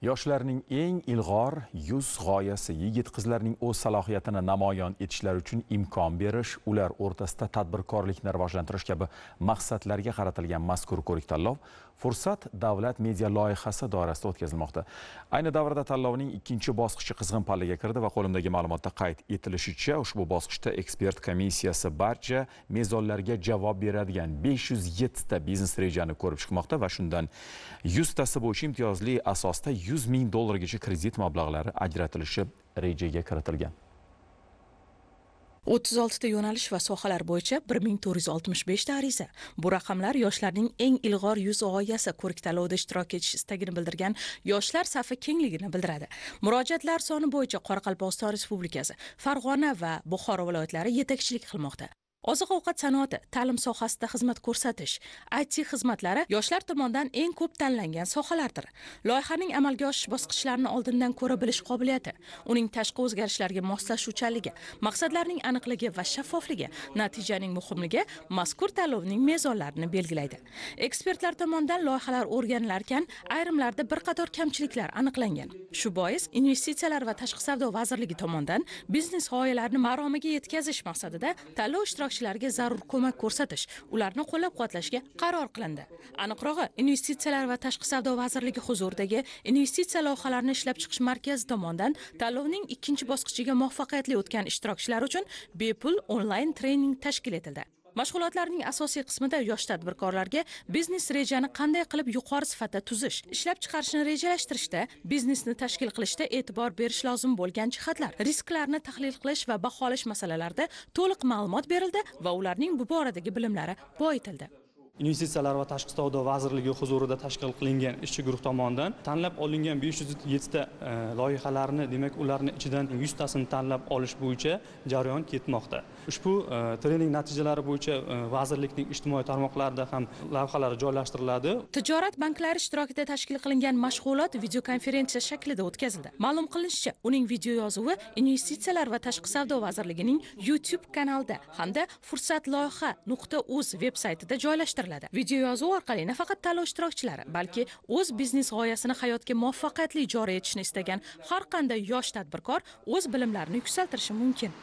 yoshlarning eng ilg'or yuz g'oyasi yigit qizlarning o'z salohiyatini namoyon etishlari uchun imkon berish ular o'rtasida tadbirkorlikni rivojlantirish kabi maqsadlarga qaratilgan mazkur ko'rik tanlov fursat davlat media loyihasi doirasida o'tkazilmoqda ayni davrda tanlovning ikkinchi bosqichi qizg'in pallaga kirdi va qo'limdagi ma'lumotda qayd etilishicha ushbu bosqichda ekspert komissiyasi barcha mezonlarga javob beradigan 507 ta biznes rejani ko'rib chiqmoqda va shundan 100 tasi bo'yicha imtiyozli asosda yuz ming dollargacha kredit mablag'lari ajratilishi rejaga kiritilgan o'ttiz oltita yo'nalish va sohalar bo'yicha bir ming to'rt yuz oltmish beshta ariza bu raqamlar yoshlarning eng ilg'or yuz g'oyasi ko'rik tanlovda ishtirok etish istagini bildirgan yoshlar safi kengligini bildiradi murojaatlar soni bo'yicha qoraqalpog'iston respublikasi farg'ona va buxoro viloyatlari yetakchilik qilmoqda oziq ovqat sanoati ta'lim sohasida xizmat ko'rsatish it xizmatlari yoshlar tomonidan eng ko'p tanlangan sohalardir loyihaning amalga oshish bosqichlarini oldindan ko'ra bilish qobiliyati uning tashqi o'zgarishlarga moslashuvchanligi maqsadlarning aniqligi va shaffofligi natijaning muhimligi mazkur tanlovning mezonlarini belgilaydi ekspertlar tomonidan loyihalar o'rganilarkan ayrimlarda bir qator kamchiliklar aniqlangan shu bois investitsiyalar va tashqi savdo vazirligi tomonidan biznes g'oyalarini maromiga yetkazish maqsadida tanlov ishtirok ishtirokchilariga zarur ko'mak ko'rsatish ularni qo'llab quvvatlashga qaror qilindi aniqrog'i investitsiyalar va tashqi savdo vazirligi huzuridagi investitsiya loyihalarini ishlab chiqish markazi tomonidan tanlovning ikkinchi bosqichiga muvaffaqiyatli o'tgan ishtirokchilar uchun bepul onlayn trening tashkil etildi mashg'ulotlarning asosiy qismida yosh tadbirkorlarga biznes rejani qanday qilib yuqori sifatda tuzish ishlab chiqarishni rejalashtirishda biznesni tashkil qilishda e'tibor berish lozim bo'lgan jihatlar risklarni tahlil qilish va baholash masalalarida to'liq ma'lumot berildi va ularning bu boradagi bilimlari boyitildi investitsiyalar va tashqi savdo vazirligi huzurida tashkil qilingan ishchi guruh tomonidan tanlab olingan besh yuz yettita e, loyihalarni demak ularni ichidan yuztasini tanlab olish bo'yicha jarayon ketmoqda ushbu e, trening natijalari bo'yicha e, vazirlikning ijtimoiy tarmoqlarida ham lavhalar joylashtiriladi tijorat banklari ishtirokida tashkil qilingan mashg'ulot videokonferensiya shaklida o'tkazildi ma'lum qilinishicha uning video yozuvi investitsiyalar va tashqi savdo vazirligining youtube kanalida hamda fursat loyiha nuqta uz veb saytida joylashtirildi video videoyozuv orqali nafaqat tanlov ishtirokchilari balki o'z biznes g'oyasini hayotga muvaffaqiyatli joriy etishni istagan har qanday yosh tadbirkor o'z bilimlarini yuksaltirishi mumkin